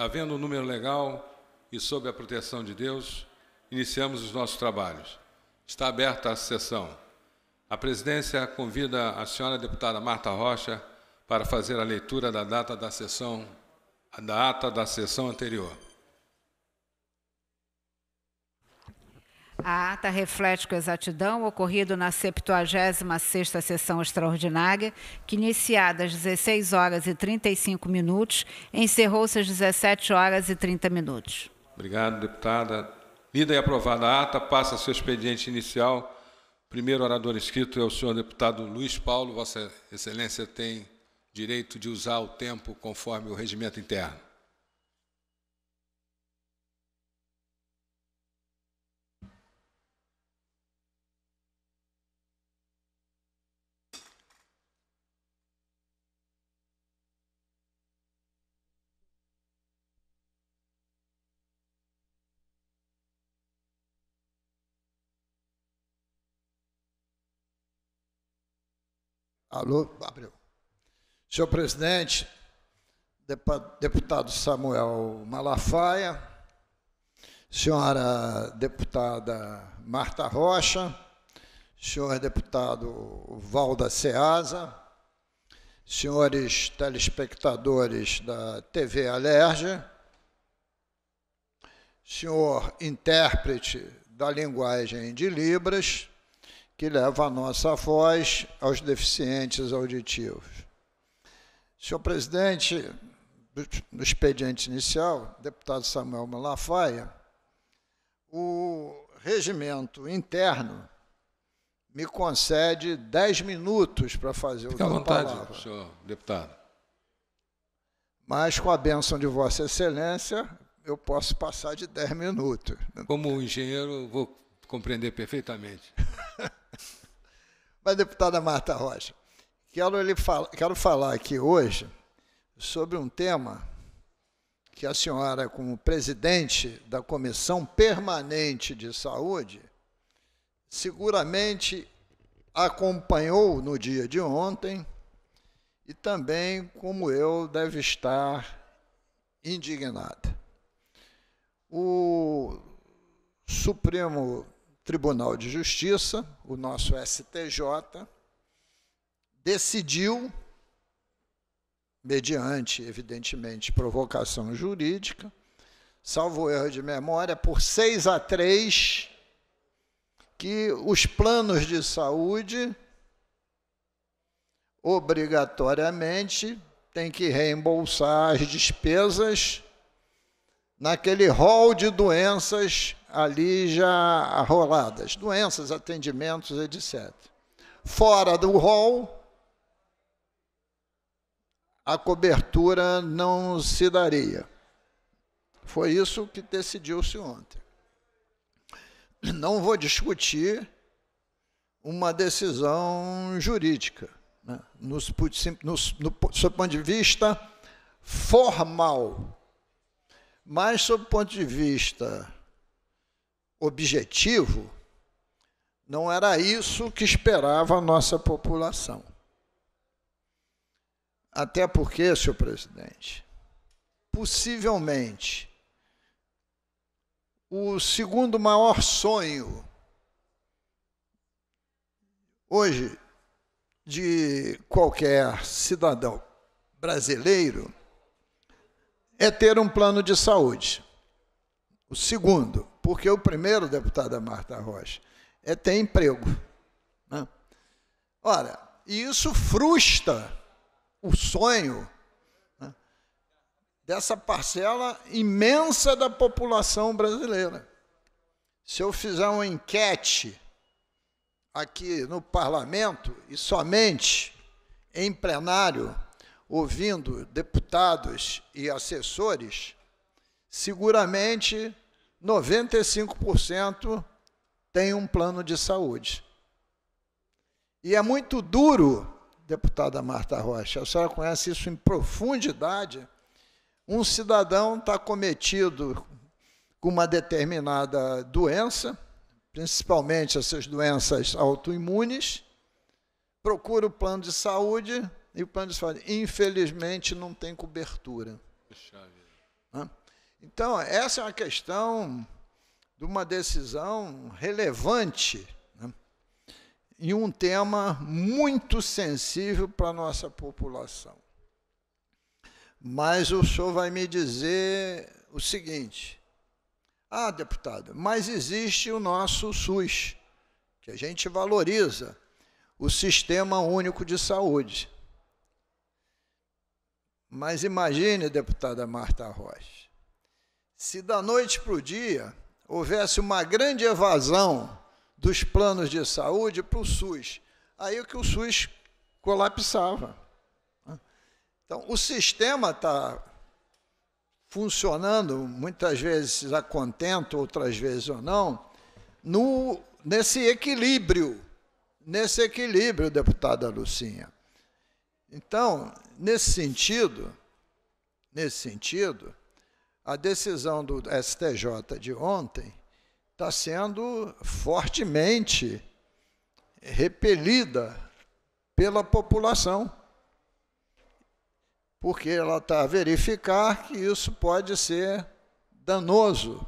Havendo um número legal e sob a proteção de Deus, iniciamos os nossos trabalhos. Está aberta a sessão. A presidência convida a senhora deputada Marta Rocha para fazer a leitura da data da sessão, da sessão anterior. A ata reflete com exatidão o ocorrido na 76ª sessão extraordinária, que iniciada às 16 horas e 35 minutos, encerrou-se às 17 horas e 30 minutos. Obrigado, deputada. Lida e aprovada a ata, passa seu expediente inicial. Primeiro orador inscrito é o senhor deputado Luiz Paulo. Vossa Excelência tem direito de usar o tempo conforme o regimento interno. Alô, abriu. Senhor presidente, deputado Samuel Malafaia, senhora deputada Marta Rocha, senhor deputado Valda Ceasa, senhores telespectadores da TV Alerge, senhor intérprete da linguagem de Libras, que leva a nossa voz aos deficientes auditivos. Senhor presidente, no expediente inicial, deputado Samuel Malafaia, o regimento interno me concede dez minutos para fazer o Fica à vontade, senhor deputado. Mas com a bênção de Vossa Excelência, eu posso passar de dez minutos. Como engenheiro, vou compreender perfeitamente. Mas, deputada Marta Rocha, quero, fal quero falar aqui hoje sobre um tema que a senhora, como presidente da Comissão Permanente de Saúde, seguramente acompanhou no dia de ontem e também, como eu, deve estar indignada. O Supremo Tribunal de Justiça, o nosso STJ, decidiu, mediante, evidentemente, provocação jurídica, salvo erro de memória, por 6 a 3, que os planos de saúde obrigatoriamente têm que reembolsar as despesas naquele rol de doenças ali já roladas, doenças, atendimentos, etc. Fora do rol, a cobertura não se daria. Foi isso que decidiu-se ontem. Não vou discutir uma decisão jurídica, né? no, no, no, no seu ponto de vista formal mas, sob o ponto de vista objetivo, não era isso que esperava a nossa população. Até porque, senhor presidente, possivelmente o segundo maior sonho hoje de qualquer cidadão brasileiro é ter um plano de saúde. O segundo, porque o primeiro, deputada Marta Rocha, é ter emprego. Né? Ora, isso frustra o sonho né, dessa parcela imensa da população brasileira. Se eu fizer uma enquete aqui no parlamento e somente em plenário, ouvindo deputados e assessores, seguramente 95% tem um plano de saúde. E é muito duro, deputada Marta Rocha, a senhora conhece isso em profundidade. Um cidadão está cometido com uma determinada doença, principalmente essas doenças autoimunes, procura o plano de saúde, e o Pandis fala, infelizmente não tem cobertura. Né? Então, essa é uma questão de uma decisão relevante né? e um tema muito sensível para a nossa população. Mas o senhor vai me dizer o seguinte: ah, deputado, mas existe o nosso SUS, que a gente valoriza, o Sistema Único de Saúde. Mas imagine, deputada Marta Rocha, se da noite para o dia houvesse uma grande evasão dos planos de saúde para o SUS, aí o que o SUS colapsava. Então, o sistema está funcionando, muitas vezes a contento, outras vezes ou não, no, nesse equilíbrio, nesse equilíbrio, deputada Lucinha. Então, nesse sentido, nesse sentido, a decisão do STJ de ontem está sendo fortemente repelida pela população, porque ela está a verificar que isso pode ser danoso,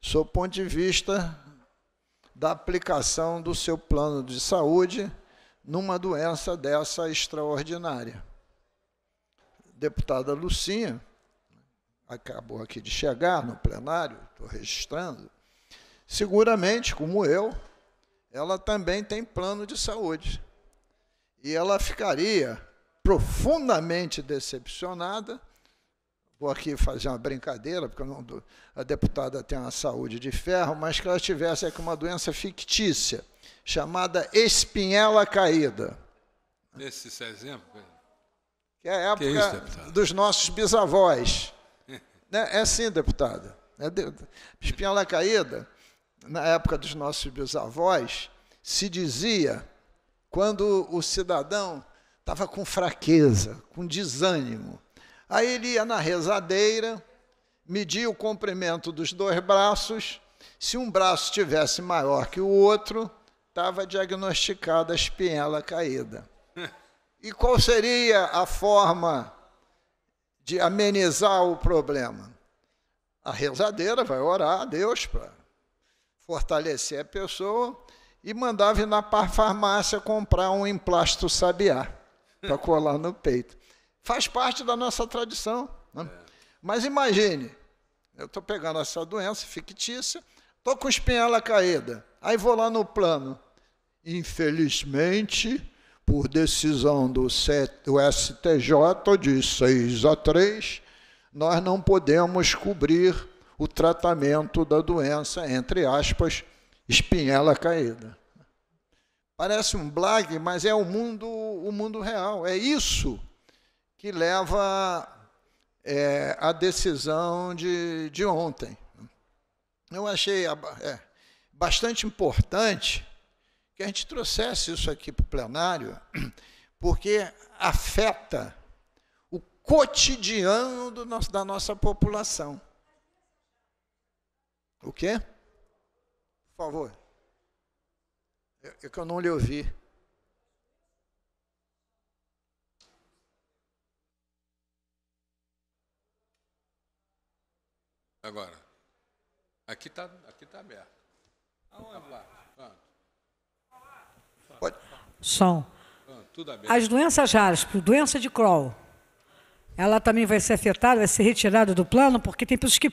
sob o ponto de vista da aplicação do seu plano de saúde numa doença dessa extraordinária. Deputada Lucinha, acabou aqui de chegar no plenário, estou registrando, seguramente, como eu, ela também tem plano de saúde. E ela ficaria profundamente decepcionada. Vou aqui fazer uma brincadeira, porque não, a deputada tem uma saúde de ferro, mas que ela tivesse aqui uma doença fictícia chamada espinhela caída. Esse exemplo? Que é a é época é isso, dos nossos bisavós. Né? é, assim, deputado. É espinhela caída, na época dos nossos bisavós, se dizia quando o cidadão estava com fraqueza, com desânimo. Aí ele ia na rezadeira, media o comprimento dos dois braços. Se um braço tivesse maior que o outro, estava diagnosticada a espinhela caída. E qual seria a forma de amenizar o problema? A rezadeira vai orar a Deus para fortalecer a pessoa e mandava ir na farmácia comprar um emplasto sabiá para colar no peito. Faz parte da nossa tradição. Né? É. Mas imagine, eu estou pegando essa doença fictícia, estou com espinhela caída, aí vou lá no plano. Infelizmente, por decisão do STJ de 6 a 3, nós não podemos cobrir o tratamento da doença, entre aspas, espinhela caída. Parece um blague, mas é o mundo, o mundo real. É isso que leva é, decisão de, de ontem. Eu achei é, bastante importante que a gente trouxesse isso aqui para o plenário, porque afeta o cotidiano nosso, da nossa população. O quê? Por favor. É que eu, não lhe ouvi. Agora. Aqui está aqui tá aberto. Aonde lá? São. Ah, As doenças raras, por doença de Crohn, ela também vai ser afetada, vai ser retirada do plano, porque tem pessoas que.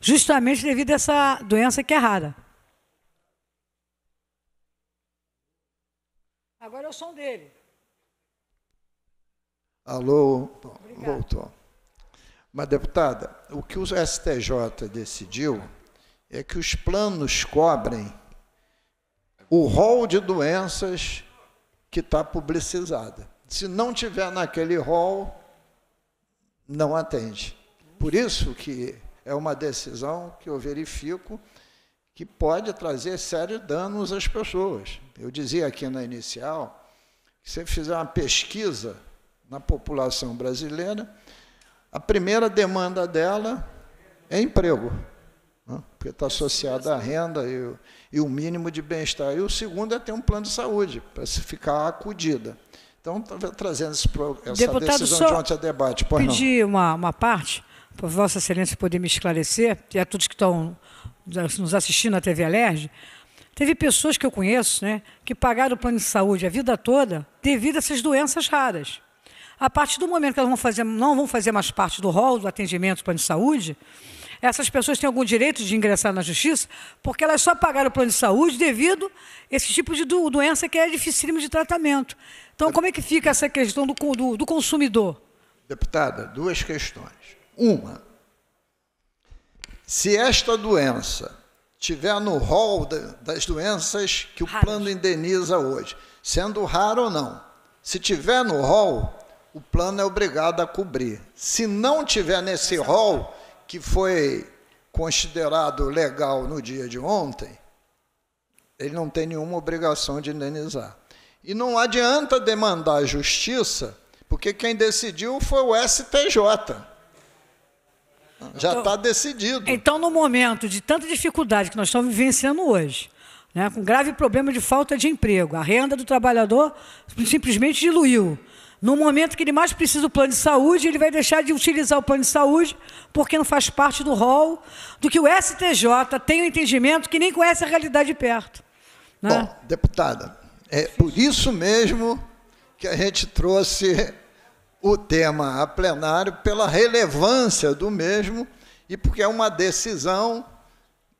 Justamente devido a essa doença que é rara. Agora é o som dele. Alô, Obrigado. voltou. Mas, deputada, o que o STJ decidiu é que os planos cobrem o rol de doenças que está publicizada. Se não tiver naquele rol, não atende. Por isso que é uma decisão que eu verifico que pode trazer sérios danos às pessoas. Eu dizia aqui na inicial que se fizer uma pesquisa na população brasileira, a primeira demanda dela é emprego, né? porque está associada à renda e e o mínimo de bem-estar. E o segundo é ter um plano de saúde, para se ficar acudida. Então, tá trazendo esse, essa Deputado, decisão de ontem a debate. só pedir uma, uma parte, para Vossa Excelência poder me esclarecer, e a todos que estão nos assistindo na TV Alerj, teve pessoas que eu conheço né, que pagaram o plano de saúde a vida toda devido a essas doenças raras. A partir do momento que elas vão fazer, não vão fazer mais parte do rol do atendimento do plano de saúde, essas pessoas têm algum direito de ingressar na justiça porque elas só pagaram o plano de saúde devido a esse tipo de doença que é dificílimo de tratamento. Então, como é que fica essa questão do, do, do consumidor? Deputada, duas questões. Uma, se esta doença tiver no rol das doenças que o plano indeniza hoje, sendo raro ou não, se tiver no rol, o plano é obrigado a cobrir. Se não tiver nesse rol, que foi considerado legal no dia de ontem, ele não tem nenhuma obrigação de indenizar. E não adianta demandar a justiça, porque quem decidiu foi o STJ. Já está então, tá decidido. Então, no momento de tanta dificuldade que nós estamos vivenciando hoje, né, com grave problema de falta de emprego, a renda do trabalhador simplesmente diluiu. No momento que ele mais precisa do plano de saúde, ele vai deixar de utilizar o plano de saúde, porque não faz parte do rol do que o STJ tem o um entendimento que nem conhece a realidade de perto. Né? Bom, deputada, é por isso mesmo que a gente trouxe o tema a plenário, pela relevância do mesmo e porque é uma decisão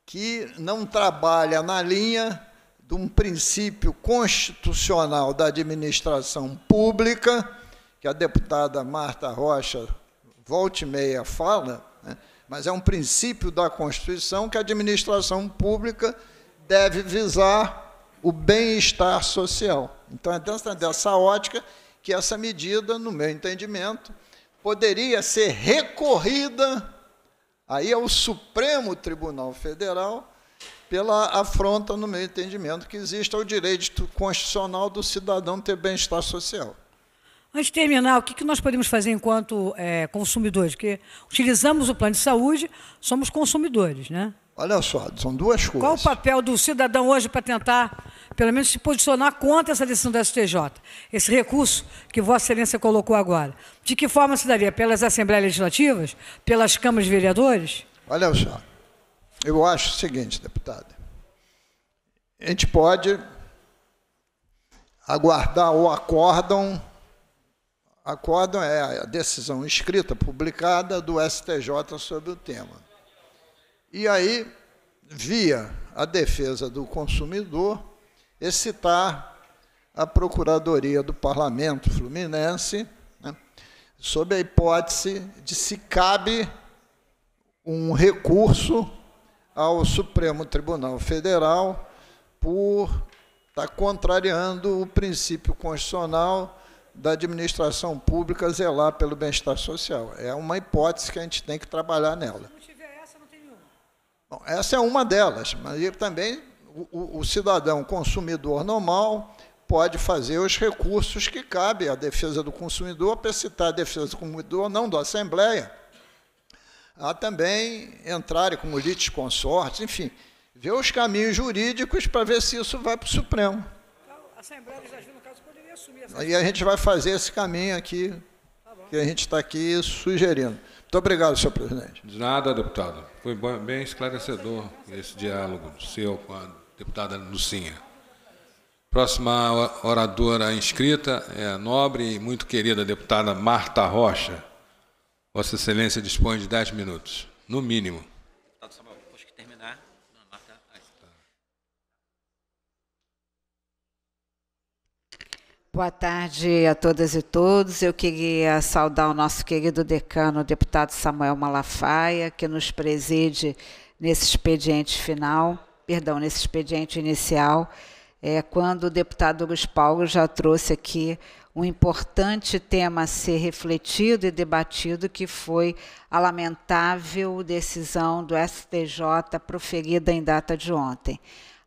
que não trabalha na linha de um princípio constitucional da administração pública, que a deputada Marta Rocha volte e meia fala, né, mas é um princípio da Constituição que a administração pública deve visar o bem-estar social. Então, é dessa, dessa ótica que essa medida, no meu entendimento, poderia ser recorrida aí ao Supremo Tribunal Federal pela afronta, no meu entendimento, que existe ao direito constitucional do cidadão ter bem-estar social. Antes de terminar, o que nós podemos fazer enquanto é, consumidores? Porque utilizamos o plano de saúde, somos consumidores, né? Olha só, são duas coisas. Qual o papel do cidadão hoje para tentar, pelo menos, se posicionar contra essa decisão do STJ? Esse recurso que Vossa Excelência colocou agora. De que forma se daria? Pelas Assembleias Legislativas? Pelas Câmaras de Vereadores? Olha só, eu acho o seguinte, deputada. A gente pode aguardar o acórdão. Acórdão é a decisão escrita, publicada do STJ sobre o tema. E aí, via a defesa do consumidor, excitar a Procuradoria do Parlamento Fluminense né, sob a hipótese de se cabe um recurso ao Supremo Tribunal Federal por estar tá contrariando o princípio constitucional da administração pública zelar pelo bem-estar social. É uma hipótese que a gente tem que trabalhar nela. Se não tiver essa, não tem nenhuma. Bom, essa é uma delas, mas também o, o, cidadão consumidor normal pode fazer os recursos que cabe à defesa do consumidor, para citar a defesa do consumidor, não da Assembleia, a também entrarem como consortes enfim, ver os caminhos jurídicos para ver se isso vai para o Supremo. Então, a Assembleia Legislativa, no caso, poderia assumir essa... E a gente vai fazer esse caminho aqui, tá que a gente está aqui sugerindo. Muito obrigado, senhor presidente. De nada, deputado. Foi bem esclarecedor esse diálogo seu com a deputada Lucinha. Próxima oradora inscrita é a nobre e muito querida deputada Marta Rocha. Vossa Excelência dispõe de 10 minutos, no mínimo. Deputado Samuel, depois que terminar. Não, lá tá. Boa tarde a todas e todos. Eu queria saudar o nosso querido decano, o deputado Samuel Malafaia, que nos preside nesse expediente final, perdão, nesse expediente inicial, é, quando o deputado Luiz Paulo já trouxe aqui um importante tema a ser refletido e debatido, que foi a lamentável decisão do STJ proferida em data de ontem.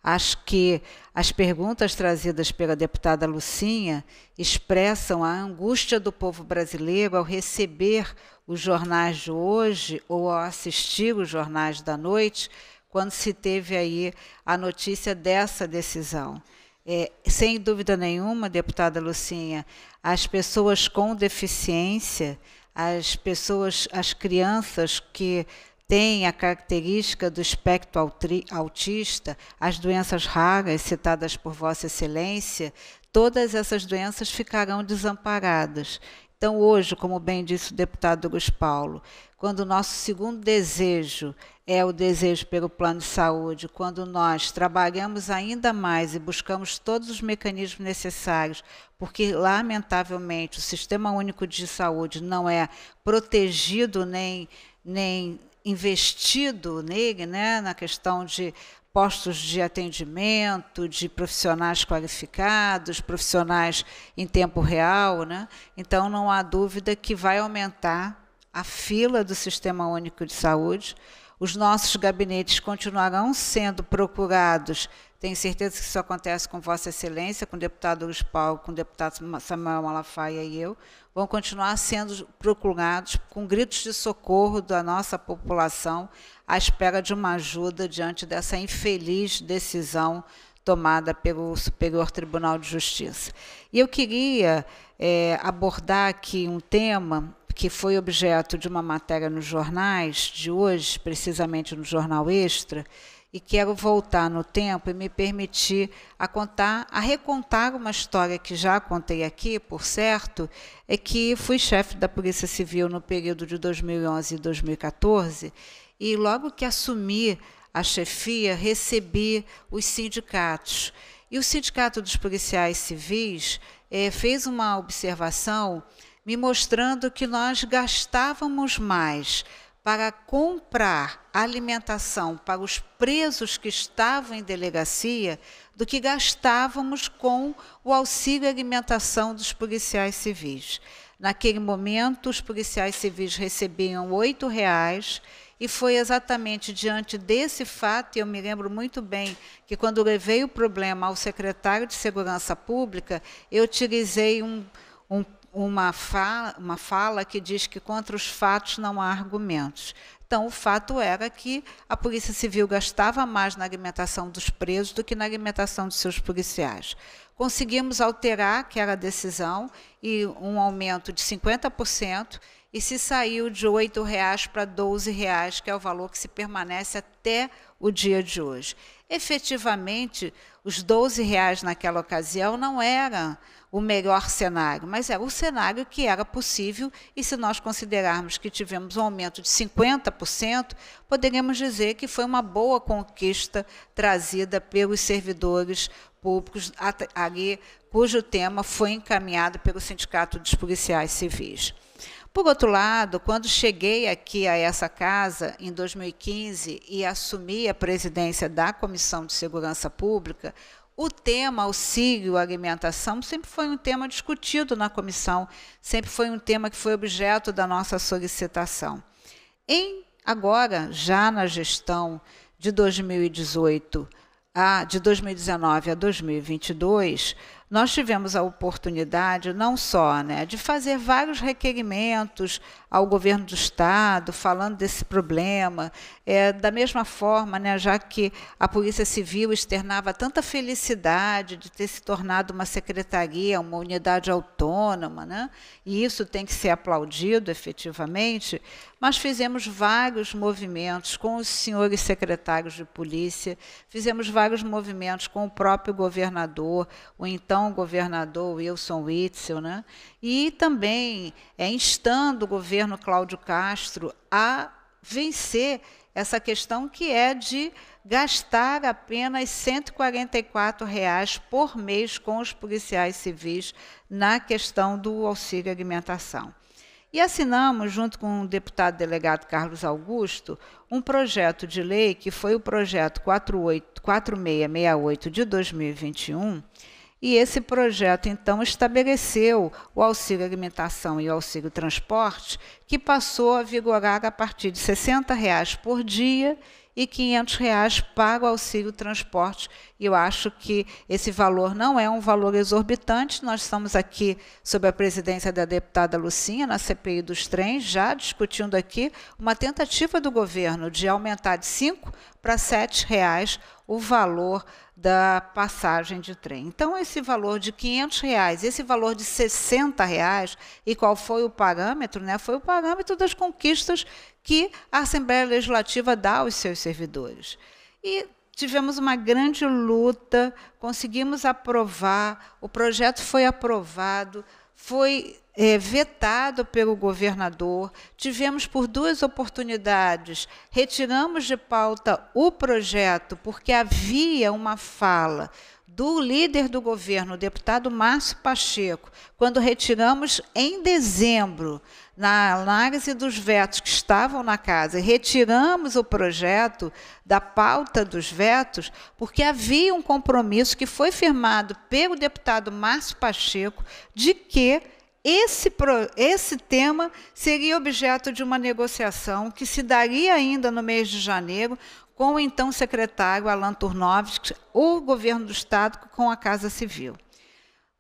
Acho que as perguntas trazidas pela deputada Lucinha expressam a angústia do povo brasileiro ao receber os jornais de hoje ou ao assistir os jornais da noite, quando se teve aí a notícia dessa decisão. É, sem dúvida nenhuma, deputada Lucinha, as pessoas com deficiência, as pessoas, as crianças que têm a característica do espectro autista, as doenças raras citadas por Vossa Excelência, todas essas doenças ficarão desamparadas. Então, hoje, como bem disse o deputado Gus Paulo, quando o nosso segundo desejo é o desejo pelo plano de saúde, quando nós trabalhamos ainda mais e buscamos todos os mecanismos necessários, porque, lamentavelmente, o Sistema Único de Saúde não é protegido nem, nem investido nele, né, na questão de postos de atendimento, de profissionais qualificados, profissionais em tempo real, né? Então não há dúvida que vai aumentar a fila do Sistema Único de Saúde, os nossos gabinetes continuarão sendo procurados. Tenho certeza que isso acontece com Vossa Excelência, com o deputado Luiz Paulo, com o deputado Samuel Malafaia e eu. Vão continuar sendo procurados com gritos de socorro da nossa população à espera de uma ajuda diante dessa infeliz decisão tomada pelo Superior Tribunal de Justiça. E eu queria é, abordar aqui um tema que foi objeto de uma matéria nos jornais de hoje, precisamente no Jornal Extra, e quero voltar no tempo e me permitir a contar, a recontar uma história que já contei aqui, por certo, é que fui chefe da Polícia Civil no período de 2011 e 2014, e logo que assumi a chefia, recebi os sindicatos. E o Sindicato dos Policiais Civis eh, fez uma observação me mostrando que nós gastávamos mais para comprar alimentação para os presos que estavam em delegacia do que gastávamos com o auxílio alimentação dos policiais civis. Naquele momento, os policiais civis recebiam R$ 8,00 e foi exatamente diante desse fato, e eu me lembro muito bem que quando levei o problema ao secretário de Segurança Pública, eu utilizei um, um uma fala, uma fala que diz que contra os fatos não há argumentos. Então, o fato era que a Polícia Civil gastava mais na alimentação dos presos do que na alimentação de seus policiais. Conseguimos alterar aquela decisão e um aumento de 50% e se saiu de R$ 8,00 para R$ 12,00, que é o valor que se permanece até o dia de hoje. Efetivamente, os R$ 12,00 naquela ocasião não eram o melhor cenário, mas era é o cenário que era possível, e se nós considerarmos que tivemos um aumento de 50%, poderíamos dizer que foi uma boa conquista trazida pelos servidores públicos ali, cujo tema foi encaminhado pelo Sindicato dos Policiais Civis. Por outro lado, quando cheguei aqui a essa casa em 2015 e assumi a presidência da Comissão de Segurança Pública, o tema auxílio à alimentação sempre foi um tema discutido na comissão, sempre foi um tema que foi objeto da nossa solicitação. Em agora, já na gestão de 2018 a de 2019 a 2022, nós tivemos a oportunidade não só né, de fazer vários requerimentos ao governo do Estado, falando desse problema. É, da mesma forma, né, já que a Polícia Civil externava tanta felicidade de ter se tornado uma secretaria, uma unidade autônoma, né, e isso tem que ser aplaudido efetivamente, mas fizemos vários movimentos com os senhores secretários de polícia, fizemos vários movimentos com o próprio governador, o então governador Wilson Witzel, né? e também é, instando o governo Cláudio Castro a vencer essa questão que é de gastar apenas R$ 144,00 por mês com os policiais civis na questão do auxílio alimentação. E assinamos, junto com o deputado delegado Carlos Augusto, um projeto de lei que foi o projeto 48, 4668 de 2021, e esse projeto, então, estabeleceu o auxílio alimentação e o auxílio transporte, que passou a vigorar a partir de R$ 60 reais por dia e R$ 500 reais para o auxílio transporte. E eu acho que esse valor não é um valor exorbitante. Nós estamos aqui, sob a presidência da deputada Lucinha, na CPI dos trens, já discutindo aqui uma tentativa do governo de aumentar de 5 para R$ 7 reais o valor da passagem de trem. Então, esse valor de 500 reais, esse valor de 60 reais, e qual foi o parâmetro? Né? Foi o parâmetro das conquistas que a Assembleia Legislativa dá aos seus servidores. E tivemos uma grande luta, conseguimos aprovar, o projeto foi aprovado, foi é, vetado pelo governador. Tivemos por duas oportunidades, retiramos de pauta o projeto, porque havia uma fala do líder do governo, o deputado Márcio Pacheco, quando retiramos em dezembro, na análise dos vetos que estavam na casa, retiramos o projeto da pauta dos vetos, porque havia um compromisso que foi firmado pelo deputado Márcio Pacheco de que esse, esse tema seria objeto de uma negociação que se daria ainda no mês de janeiro com o então secretário Alan Turnovski, o governo do Estado com a Casa Civil.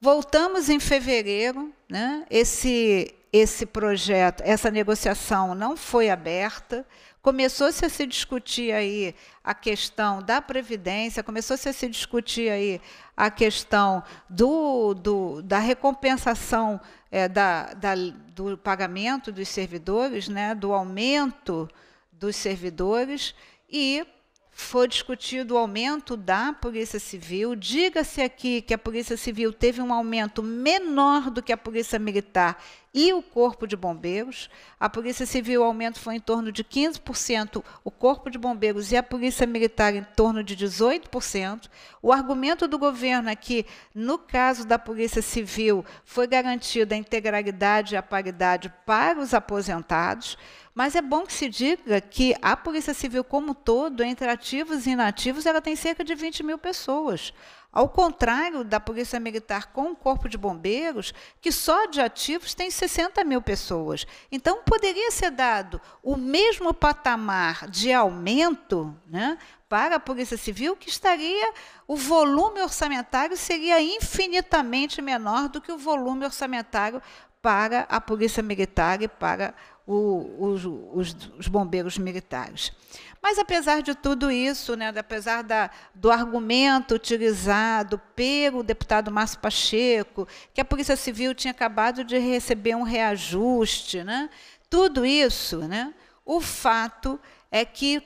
Voltamos em fevereiro, né? esse, esse projeto, essa negociação não foi aberta, começou-se a se discutir aí a questão da previdência, começou-se a se discutir aí a questão do, do da recompensação é, da, da, do pagamento dos servidores, né, do aumento dos servidores e foi discutido o aumento da Polícia Civil. Diga-se aqui que a Polícia Civil teve um aumento menor do que a Polícia Militar e o Corpo de Bombeiros. A Polícia Civil, o aumento foi em torno de 15%, o Corpo de Bombeiros e a Polícia Militar em torno de 18%. O argumento do governo é que, no caso da Polícia Civil, foi garantida a integralidade e a paridade para os aposentados. Mas é bom que se diga que a Polícia Civil, como todo, entre ativos e inativos, ela tem cerca de 20 mil pessoas. Ao contrário da Polícia Militar com o Corpo de Bombeiros, que só de ativos tem 60 mil pessoas. Então, poderia ser dado o mesmo patamar de aumento né, para a Polícia Civil, que estaria. O volume orçamentário seria infinitamente menor do que o volume orçamentário para a polícia militar e para o, os, os, os, bombeiros militares. Mas apesar de tudo isso, né, apesar da, do argumento utilizado pelo deputado Márcio Pacheco, que a Polícia Civil tinha acabado de receber um reajuste, né, tudo isso, né, o fato é que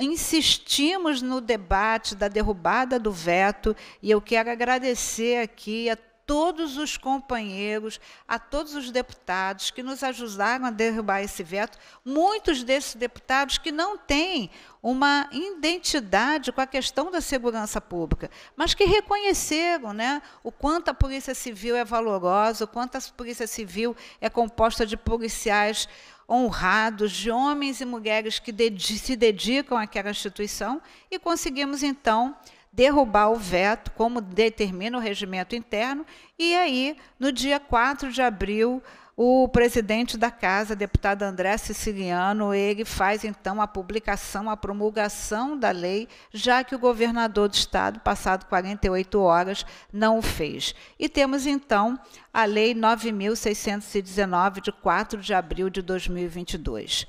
insistimos no debate da derrubada do veto, e eu quero agradecer aqui a todos os companheiros, a todos os deputados que nos ajudaram a derrubar esse veto, muitos desses deputados que não têm uma identidade com a questão da segurança pública, mas que reconheceram né, o quanto a Polícia Civil é valorosa, o quanto a Polícia Civil é composta de policiais honrados, de homens e mulheres que se dedicam àquela instituição, e conseguimos, então, derrubar o veto, como determina o regimento interno, e aí, no dia 4 de abril, o presidente da casa, deputado André Siciliano, ele faz então a publicação, a promulgação da lei, já que o governador do estado, passado 48 horas, não o fez. E temos então a lei 9619 de 4 de abril de 2022.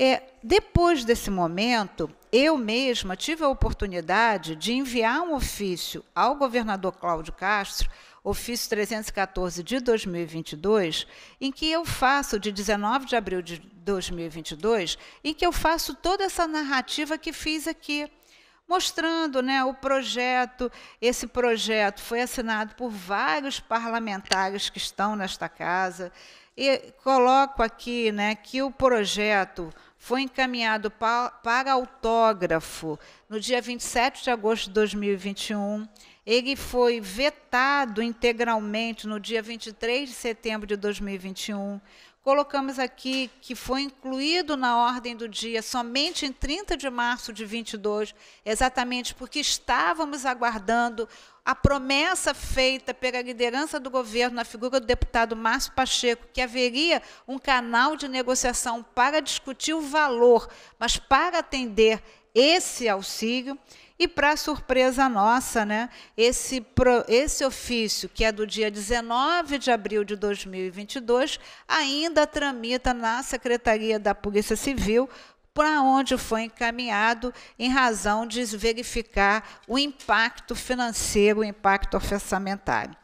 É, depois desse momento, eu mesma tive a oportunidade de enviar um ofício ao governador Cláudio Castro, ofício 314 de 2022, em que eu faço, de 19 de abril de 2022, em que eu faço toda essa narrativa que fiz aqui mostrando né, o projeto. Esse projeto foi assinado por vários parlamentares que estão nesta casa. E coloco aqui né, que o projeto foi encaminhado pa, para autógrafo no dia 27 de agosto de 2021. Ele foi vetado integralmente no dia 23 de setembro de 2021. Colocamos aqui que foi incluído na ordem do dia somente em 30 de março de 22, exatamente porque estávamos aguardando a promessa feita pela liderança do governo, na figura do deputado Márcio Pacheco, que haveria um canal de negociação para discutir o valor, mas para atender esse auxílio. E para surpresa nossa, né, esse, esse ofício, que é do dia 19 de abril de 2022, ainda tramita na Secretaria da Polícia Civil, para onde foi encaminhado em razão de verificar o impacto financeiro, o impacto orçamentário.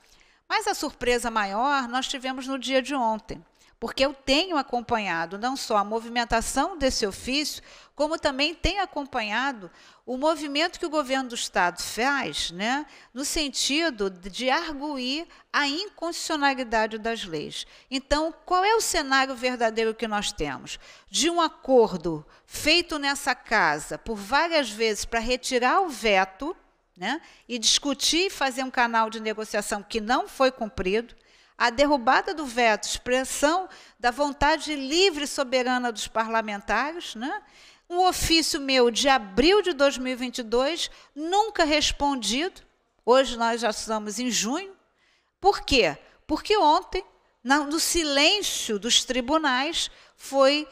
Mas a surpresa maior nós tivemos no dia de ontem porque eu tenho acompanhado não só a movimentação desse ofício, como também tenho acompanhado o movimento que o governo do Estado faz, né, no sentido de arguir a inconstitucionalidade das leis. Então, qual é o cenário verdadeiro que nós temos? De um acordo feito nessa casa por várias vezes para retirar o veto. Né? e discutir e fazer um canal de negociação que não foi cumprido a derrubada do veto, expressão da vontade livre e soberana dos parlamentares, né? um ofício meu de abril de 2022, nunca respondido, hoje nós já estamos em junho. Por quê? Porque ontem, no silêncio dos tribunais, foi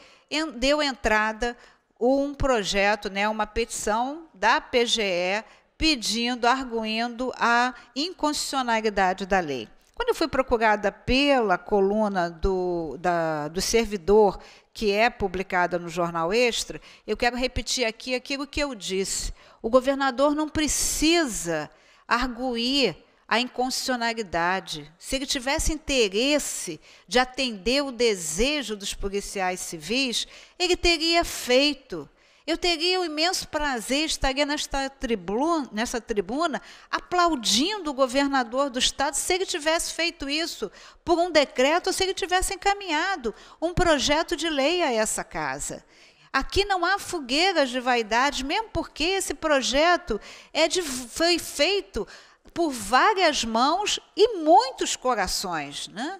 deu entrada um projeto, né, uma petição da PGE pedindo, arguindo a inconstitucionalidade da lei. Quando eu fui procurada pela coluna do, da, do servidor, que é publicada no Jornal Extra, eu quero repetir aqui aquilo que eu disse. O governador não precisa arguir a inconstitucionalidade. Se ele tivesse interesse de atender o desejo dos policiais civis, ele teria feito. Eu teria o imenso prazer, estaria nesta tribuna, nessa tribuna aplaudindo o governador do Estado se ele tivesse feito isso por um decreto, ou se ele tivesse encaminhado um projeto de lei a essa casa. Aqui não há fogueiras de vaidade, mesmo porque esse projeto é de, foi feito por várias mãos e muitos corações. Né?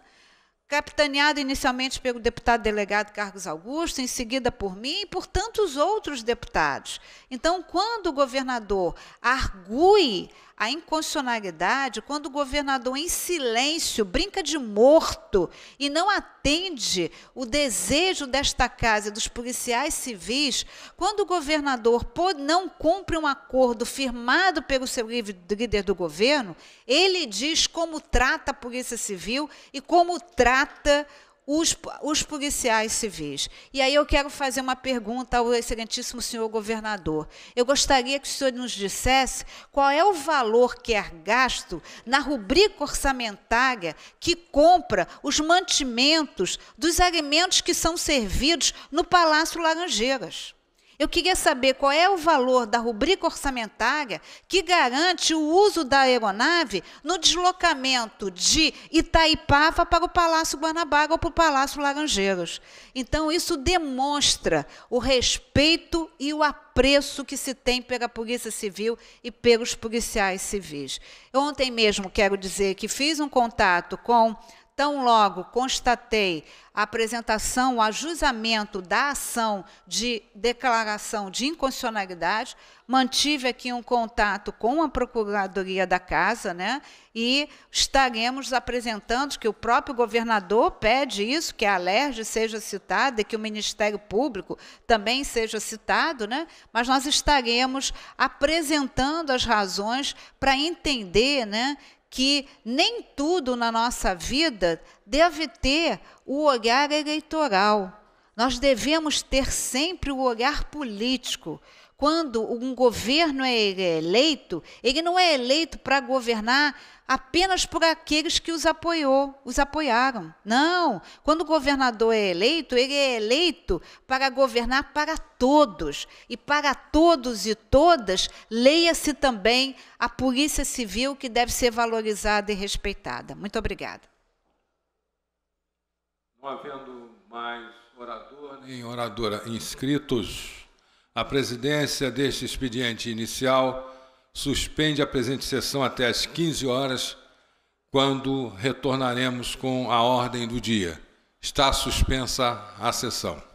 capitaneado inicialmente pelo deputado delegado Carlos Augusto, em seguida por mim e por tantos outros deputados. Então, quando o governador argue a inconstitucionalidade quando o governador, em silêncio, brinca de morto e não atende o desejo desta casa e dos policiais civis, quando o governador não cumpre um acordo firmado pelo seu líder do governo, ele diz como trata a Polícia Civil e como trata os, os, policiais civis. E aí eu quero fazer uma pergunta ao excelentíssimo senhor governador. Eu gostaria que o senhor nos dissesse qual é o valor que é gasto na rubrica orçamentária que compra os mantimentos dos alimentos que são servidos no Palácio Laranjeiras. Eu queria saber qual é o valor da rubrica orçamentária que garante o uso da aeronave no deslocamento de Itaipava para o Palácio Guanabara ou para o Palácio Laranjeiras. Então, isso demonstra o respeito e o apreço que se tem pela Polícia Civil e pelos policiais civis. Ontem mesmo, quero dizer que fiz um contato com tão logo constatei a apresentação, o ajustamento da ação de declaração de inconstitucionalidade mantive aqui um contato com a Procuradoria da Casa, né? E estaremos apresentando que o próprio governador pede isso, que a Alerj seja citada e que o Ministério Público também seja citado, né? Mas nós estaremos apresentando as razões para entender, né? que nem tudo na nossa vida deve ter o olhar eleitoral. Nós devemos ter sempre o olhar político quando um governo é eleito, ele não é eleito para governar apenas por aqueles que os apoiou, os apoiaram. Não, quando o governador é eleito, ele é eleito para governar para todos. E para todos e todas, leia-se também a Polícia Civil que deve ser valorizada e respeitada. Muito obrigada. Não havendo mais orador nem oradora inscritos, a presidência deste expediente inicial suspende a presente sessão até às 15 horas, quando retornaremos com a ordem do dia. Está suspensa a sessão.